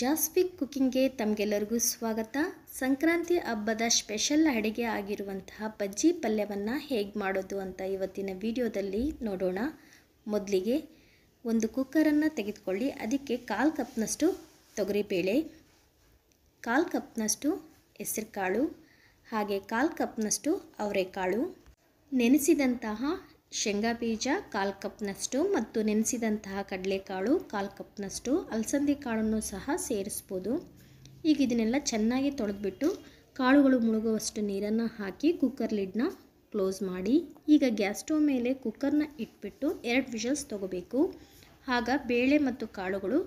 ಜಾಸ್ಪಿಕ್ ಕುಕ್ಕಿಂಗ್ಗೆ ತಮಗೆಲ್ಲರಿಗೂ ಸ್ವಾಗತ ಸಂಕ್ರಾಂತಿ ಹಬ್ಬದ ಸ್ಪೆಷಲ್ ಅಡುಗೆ ಆಗಿರುವಂತಹ ಬಜ್ಜಿ ಪಲ್ಯವನ್ನು ಹೇಗೆ ಮಾಡೋದು ಅಂತ ಇವತ್ತಿನ ವಿಡಿಯೋದಲ್ಲಿ ನೋಡೋಣ ಮೊದಲಿಗೆ ಒಂದು ಕುಕ್ಕರನ್ನು ತೆಗೆದುಕೊಳ್ಳಿ ಅದಕ್ಕೆ ಕಾಲು ಕಪ್ನಷ್ಟು ತೊಗರಿಬೇಳೆ ಕಾಲು ಕಪ್ನಷ್ಟು ಹೆಸರು ಕಾಳು ಹಾಗೆ ಕಾಲು ಕಪ್ನಷ್ಟು ಅವರೆಕಾಳು ನೆನೆಸಿದಂತಹ ಶೇಂಗಾ ಬೀಜ ಕಾಲು ಕಪ್ನಷ್ಟು ಮತ್ತು ನೆನೆಸಿದಂತಹ ಕಡಲೆಕಾಳು ಕಾಲು ಕಪ್ನಷ್ಟು ಅಲಸಂದಿ ಕಾಳನ್ನು ಸಹ ಸೇರಿಸ್ಬೋದು ಈಗ ಇದನ್ನೆಲ್ಲ ಚೆನ್ನಾಗಿ ತೊಳೆದ್ಬಿಟ್ಟು ಕಾಳುಗಳು ಮುಳುಗುವಷ್ಟು ನೀರನ್ನು ಹಾಕಿ ಕುಕ್ಕರ್ ಲಿಡ್ನ ಕ್ಲೋಸ್ ಮಾಡಿ ಈಗ ಗ್ಯಾಸ್ ಸ್ಟೋವ್ ಮೇಲೆ ಕುಕ್ಕರ್ನ ಇಟ್ಬಿಟ್ಟು ಎರಡು ವಿಷಲ್ಸ್ ತೊಗೋಬೇಕು ಆಗ ಬೇಳೆ ಮತ್ತು ಕಾಳುಗಳು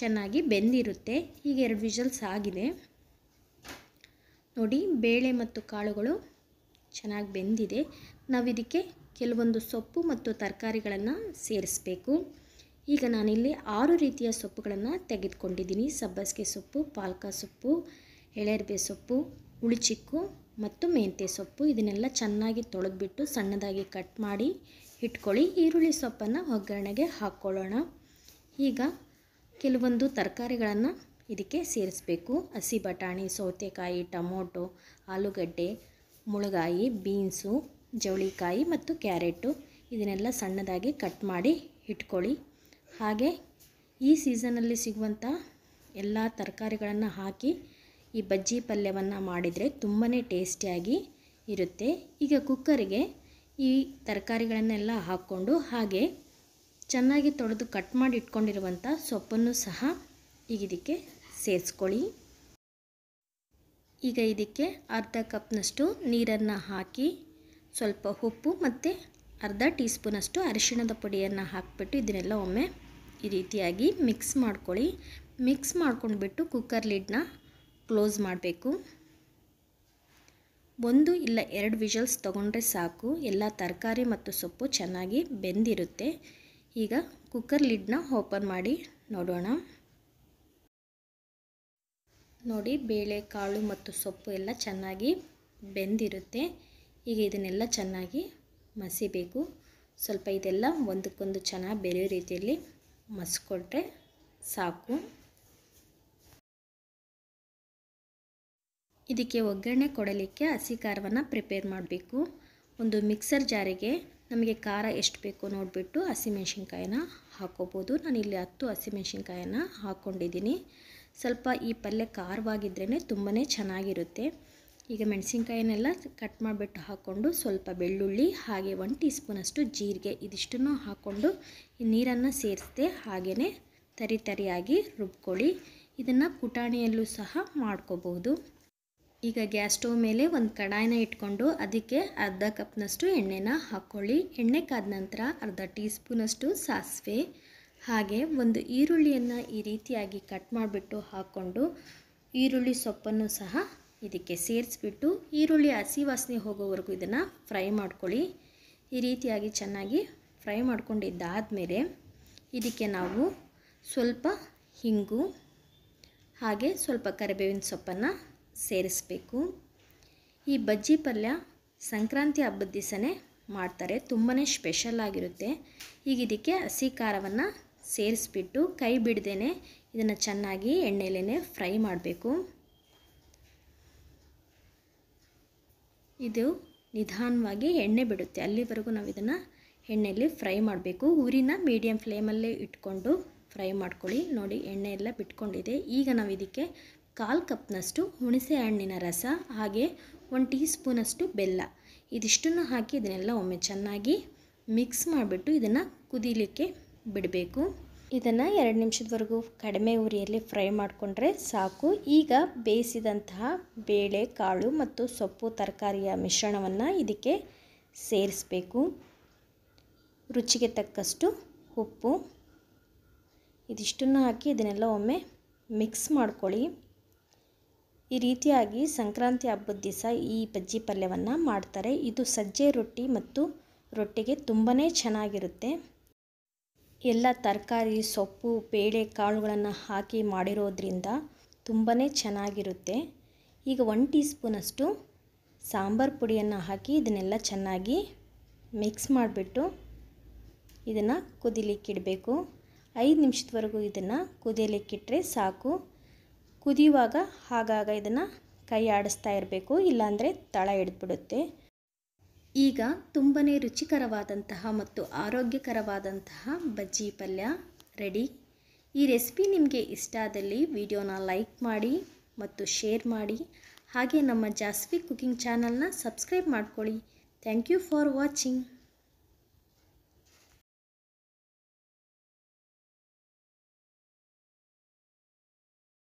ಚೆನ್ನಾಗಿ ಬೆಂದಿರುತ್ತೆ ಈಗ ಎರಡು ವಿಷಲ್ಸ್ ಆಗಿದೆ ನೋಡಿ ಬೇಳೆ ಮತ್ತು ಕಾಳುಗಳು ಚೆನ್ನಾಗಿ ಬೆಂದಿದೆ ನಾವು ಇದಕ್ಕೆ ಕೆಲವೊಂದು ಸೊಪ್ಪು ಮತ್ತು ತರಕಾರಿಗಳನ್ನು ಸೇರಿಸಬೇಕು ಈಗ ನಾನಿಲ್ಲಿ ಆರು ರೀತಿಯ ಸೊಪ್ಪುಗಳನ್ನು ತೆಗೆದುಕೊಂಡಿದ್ದೀನಿ ಸಬ್ಬಸಿಗೆ ಸೊಪ್ಪು ಪಾಲ್ಕ ಸೊಪ್ಪು ಎಳೆರ್ಬೆ ಸೊಪ್ಪು ಹುಳಿಚಿಕ್ಕು ಮತ್ತು ಮೆಂತೆ ಸೊಪ್ಪು ಇದನ್ನೆಲ್ಲ ಚೆನ್ನಾಗಿ ತೊಳೆದ್ಬಿಟ್ಟು ಸಣ್ಣದಾಗಿ ಕಟ್ ಮಾಡಿ ಇಟ್ಕೊಳ್ಳಿ ಈರುಳ್ಳಿ ಸೊಪ್ಪನ್ನು ಒಗ್ಗರಣೆಗೆ ಹಾಕ್ಕೊಳ್ಳೋಣ ಈಗ ಕೆಲವೊಂದು ತರಕಾರಿಗಳನ್ನು ಇದಕ್ಕೆ ಸೇರಿಸಬೇಕು ಹಸಿ ಬಟಾಣಿ ಸೌತೆಕಾಯಿ ಟೊಮೊಟೊ ಆಲೂಗಡ್ಡೆ ಮುಳುಗಾಯಿ ಬೀನ್ಸು ಜವಳಿಕಾಯಿ ಮತ್ತು ಕ್ಯಾರೆಟು ಇದನ್ನೆಲ್ಲ ಸಣ್ಣದಾಗಿ ಕಟ್ ಮಾಡಿ ಇಟ್ಕೊಳ್ಳಿ ಹಾಗೆ ಈ ಸೀಸನಲ್ಲಿ ಸಿಗುವಂಥ ಎಲ್ಲ ತರಕಾರಿಗಳನ್ನು ಹಾಕಿ ಈ ಬಜ್ಜಿ ಪಲ್ಯವನ್ನು ಮಾಡಿದರೆ ತುಂಬಾ ಟೇಸ್ಟಿಯಾಗಿ ಇರುತ್ತೆ ಈಗ ಕುಕ್ಕರಿಗೆ ಈ ತರಕಾರಿಗಳನ್ನೆಲ್ಲ ಹಾಕ್ಕೊಂಡು ಹಾಗೆ ಚೆನ್ನಾಗಿ ತೊಳೆದು ಕಟ್ ಮಾಡಿ ಇಟ್ಕೊಂಡಿರುವಂಥ ಸೊಪ್ಪನ್ನು ಸಹ ಈಗ ಇದಕ್ಕೆ ಸೇರಿಸ್ಕೊಳ್ಳಿ ಈಗ ಇದಕ್ಕೆ ಅರ್ಧ ಕಪ್ನಷ್ಟು ನೀರನ್ನು ಹಾಕಿ ಸ್ವಲ್ಪ ಉಪ್ಪು ಮತ್ತು ಅರ್ಧ ಟೀ ಸ್ಪೂನಷ್ಟು ಅರಿಶಿಣದ ಪುಡಿಯನ್ನು ಹಾಕಿಬಿಟ್ಟು ಇದನ್ನೆಲ್ಲ ಒಮ್ಮೆ ಈ ರೀತಿಯಾಗಿ ಮಿಕ್ಸ್ ಮಾಡ್ಕೊಳ್ಳಿ ಮಿಕ್ಸ್ ಮಾಡ್ಕೊಂಡ್ಬಿಟ್ಟು ಕುಕ್ಕರ್ ಲಿಡ್ನ ಕ್ಲೋಸ್ ಮಾಡಬೇಕು ಒಂದು ಇಲ್ಲ ಎರಡು ವಿಷಲ್ಸ್ ತೊಗೊಂಡ್ರೆ ಸಾಕು ಎಲ್ಲ ತರಕಾರಿ ಮತ್ತು ಸೊಪ್ಪು ಚೆನ್ನಾಗಿ ಬೆಂದಿರುತ್ತೆ ಈಗ ಕುಕ್ಕರ್ ಲಿಡ್ನ ಓಪನ್ ಮಾಡಿ ನೋಡೋಣ ನೋಡಿ ಬೇಳೆ ಕಾಳು ಮತ್ತು ಸೊಪ್ಪು ಎಲ್ಲ ಚೆನ್ನಾಗಿ ಬೆಂದಿರುತ್ತೆ ಈಗ ಇದನ್ನೆಲ್ಲ ಚೆನ್ನಾಗಿ ಮಸಿಬೇಕು ಸ್ವಲ್ಪ ಇದೆಲ್ಲ ಒಂದಕ್ಕೊಂದು ಚೆನ್ನಾಗಿ ಬೆರೆಯೋ ರೀತಿಯಲ್ಲಿ ಮಸ್ಕೊಟ್ರೆ ಸಾಕು ಇದಕ್ಕೆ ಒಗ್ಗರಣೆ ಕೊಡಲಿಕ್ಕೆ ಹಸಿ ಖಾರವನ್ನು ಪ್ರಿಪೇರ್ ಮಾಡಬೇಕು ಒಂದು ಮಿಕ್ಸರ್ ಜಾರಿಗೆ ನಮಗೆ ಖಾರ ಎಷ್ಟು ಬೇಕೋ ನೋಡಿಬಿಟ್ಟು ಮೆಣಸಿನ್ಕಾಯನ್ನ ಹಾಕೋಬೋದು ನಾನಿಲ್ಲಿ ಹತ್ತು ಹಸಿಮೆಣ್ಸಿನ್ಕಾಯಿನ ಹಾಕ್ಕೊಂಡಿದ್ದೀನಿ ಸ್ವಲ್ಪ ಈ ಪಲ್ಯ ಖಾರವಾಗಿದ್ರೇ ತುಂಬಾ ಚೆನ್ನಾಗಿರುತ್ತೆ ಈಗ ಮೆಣಸಿನ್ಕಾಯಿನೆಲ್ಲ ಕಟ್ ಮಾಡಿಬಿಟ್ಟು ಹಾಕ್ಕೊಂಡು ಸ್ವಲ್ಪ ಬೆಳ್ಳುಳ್ಳಿ ಹಾಗೆ ಒಂದು ಟೀ ಸ್ಪೂನಷ್ಟು ಜೀರಿಗೆ ಇದಿಷ್ಟನ್ನು ಹಾಕ್ಕೊಂಡು ನೀರನ್ನು ಸೇರಿಸ್ದೆ ಹಾಗೆಯೇ ತರಿ ತರಿಯಾಗಿ ರುಬ್ಕೊಳ್ಳಿ ಇದನ್ನು ಪುಟಾಣಿಯಲ್ಲೂ ಸಹ ಮಾಡ್ಕೋಬೋದು ಈಗ ಗ್ಯಾಸ್ ಸ್ಟೋವ್ ಮೇಲೆ ಒಂದು ಕಡಾಯಿನ ಇಟ್ಕೊಂಡು ಅದಕ್ಕೆ ಅರ್ಧ ಕಪ್ನಷ್ಟು ಎಣ್ಣೆನ ಹಾಕ್ಕೊಳ್ಳಿ ಎಣ್ಣೆ ಕಾದ ನಂತರ ಅರ್ಧ ಟೀ ಸ್ಪೂನಷ್ಟು ಸಾಸಿವೆ ಹಾಗೆ ಒಂದು ಈರುಳ್ಳಿಯನ್ನು ಈ ರೀತಿಯಾಗಿ ಕಟ್ ಮಾಡಿಬಿಟ್ಟು ಹಾಕ್ಕೊಂಡು ಈರುಳ್ಳಿ ಸೊಪ್ಪನ್ನು ಸಹ ಇದಕ್ಕೆ ಸೇರಿಸ್ಬಿಟ್ಟು ಈರುಳ್ಳಿ ಹಸಿ ವಾಸನೆ ಹೋಗೋವರೆಗೂ ಇದನ್ನು ಫ್ರೈ ಮಾಡ್ಕೊಳ್ಳಿ ಈ ರೀತಿಯಾಗಿ ಚೆನ್ನಾಗಿ ಫ್ರೈ ಮಾಡ್ಕೊಂಡಿದ್ದಾದಮೇಲೆ ಇದಕ್ಕೆ ನಾವು ಸ್ವಲ್ಪ ಹಿಂಗು ಹಾಗೆ ಸ್ವಲ್ಪ ಕರಿಬೇವಿನ ಸೊಪ್ಪನ್ನು ಸೇರಿಸಬೇಕು ಈ ಬಜ್ಜಿ ಪಲ್ಯ ಸಂಕ್ರಾಂತಿ ಹಬ್ಬದ ದಿವಸನೇ ಮಾಡ್ತಾರೆ ತುಂಬಾ ಸ್ಪೆಷಲ್ ಆಗಿರುತ್ತೆ ಈಗ ಇದಕ್ಕೆ ಹಸಿ ಖಾರವನ್ನು ಸೇರಿಸ್ಬಿಟ್ಟು ಕೈ ಬಿಡ್ದೇ ಇದನ್ನು ಚೆನ್ನಾಗಿ ಎಣ್ಣೆಲೇ ಫ್ರೈ ಮಾಡಬೇಕು ಇದು ನಿಧಾನವಾಗಿ ಎಣ್ಣೆ ಬಿಡುತ್ತೆ ಅಲ್ಲಿವರೆಗೂ ನಾವು ಇದನ್ನು ಎಣ್ಣೆಯಲ್ಲಿ ಫ್ರೈ ಮಾಡಬೇಕು ಉರಿನ ಮೀಡಿಯಮ್ ಫ್ಲೇಮಲ್ಲೇ ಇಟ್ಕೊಂಡು ಫ್ರೈ ಮಾಡ್ಕೊಳ್ಳಿ ನೋಡಿ ಎಣ್ಣೆ ಎಲ್ಲ ಬಿಟ್ಕೊಂಡಿದೆ ಈಗ ನಾವು ಇದಕ್ಕೆ ಕಾಲು ಕಪ್ನಷ್ಟು ಹುಣಸೆ ಹಣ್ಣಿನ ರಸ ಹಾಗೆ ಒಂದು ಟೀ ಸ್ಪೂನಷ್ಟು ಬೆಲ್ಲ ಇದಿಷ್ಟನ್ನು ಹಾಕಿ ಇದನ್ನೆಲ್ಲ ಒಮ್ಮೆ ಚೆನ್ನಾಗಿ ಮಿಕ್ಸ್ ಮಾಡಿಬಿಟ್ಟು ಇದನ್ನು ಕುದೀಲಿಕ್ಕೆ ಬಿಡಬೇಕು ಇದನ್ನು ಎರಡು ನಿಮಿಷದವರೆಗೂ ಕಡಿಮೆ ಉರಿಯಲ್ಲಿ ಫ್ರೈ ಮಾಡಿಕೊಂಡ್ರೆ ಸಾಕು ಈಗ ಬೇಯಿಸಿದಂತಹ ಬೇಳೆ ಕಾಳು ಮತ್ತು ಸೊಪ್ಪು ತರಕಾರಿಯ ಮಿಶ್ರಣವನ್ನು ಇದಕ್ಕೆ ಸೇರಿಸಬೇಕು ರುಚಿಗೆ ತಕ್ಕಷ್ಟು ಉಪ್ಪು ಇದಿಷ್ಟನ್ನು ಹಾಕಿ ಇದನ್ನೆಲ್ಲ ಒಮ್ಮೆ ಮಿಕ್ಸ್ ಮಾಡ್ಕೊಳ್ಳಿ ಈ ರೀತಿಯಾಗಿ ಸಂಕ್ರಾಂತಿ ಹಬ್ಬದ ದಿವಸ ಈ ಬಜ್ಜಿ ಪಲ್ಯವನ್ನು ಮಾಡ್ತಾರೆ ಇದು ಸಜ್ಜೆ ರೊಟ್ಟಿ ಮತ್ತು ರೊಟ್ಟಿಗೆ ತುಂಬಾ ಚೆನ್ನಾಗಿರುತ್ತೆ ಎಲ್ಲ ತರಕಾರಿ ಸೊಪ್ಪು ಬೇಳೆ ಕಾಳುಗಳನ್ನು ಹಾಕಿ ಮಾಡಿರೋದ್ರಿಂದ ತುಂಬಾ ಚೆನ್ನಾಗಿರುತ್ತೆ ಈಗ ಒನ್ ಟೀ ಸ್ಪೂನಷ್ಟು ಸಾಂಬಾರು ಪುಡಿಯನ್ನು ಹಾಕಿ ಇದನ್ನೆಲ್ಲ ಚೆನ್ನಾಗಿ ಮಿಕ್ಸ್ ಮಾಡಿಬಿಟ್ಟು ಇದನ್ನು ಕುದಿಲಿಕ್ಕಿಡಬೇಕು ಐದು ನಿಮಿಷದವರೆಗೂ ಇದನ್ನು ಕುದಿಯಲಿಕ್ಕಿಟ್ರೆ ಸಾಕು ಕುದಿಯುವಾಗ ಹಾಗಾಗ ಇದನ್ನು ಕೈ ಆಡಿಸ್ತಾ ಇರಬೇಕು ಇಲ್ಲಾಂದರೆ ತಳ ಹಿಡಿದ್ಬಿಡುತ್ತೆ ಈಗ ತುಂಬನೇ ರುಚಿಕರವಾದಂತಹ ಮತ್ತು ಆರೋಗ್ಯಕರವಾದಂತಹ ಬಜ್ಜಿ ಪಲ್ಯ ರೆಡಿ ಈ ರೆಸಿಪಿ ನಿಮಗೆ ಇಷ್ಟ ಆದಲ್ಲಿ ವಿಡಿಯೋನ ಲೈಕ್ ಮಾಡಿ ಮತ್ತು ಶೇರ್ ಮಾಡಿ ಹಾಗೆ ನಮ್ಮ ಜಾಸ್ವಿ ಕುಕಿಂಗ್ ಚಾನಲ್ನ ಸಬ್ಸ್ಕ್ರೈಬ್ ಮಾಡ್ಕೊಳ್ಳಿ ಥ್ಯಾಂಕ್ ಯು ಫಾರ್ ವಾಚಿಂಗ್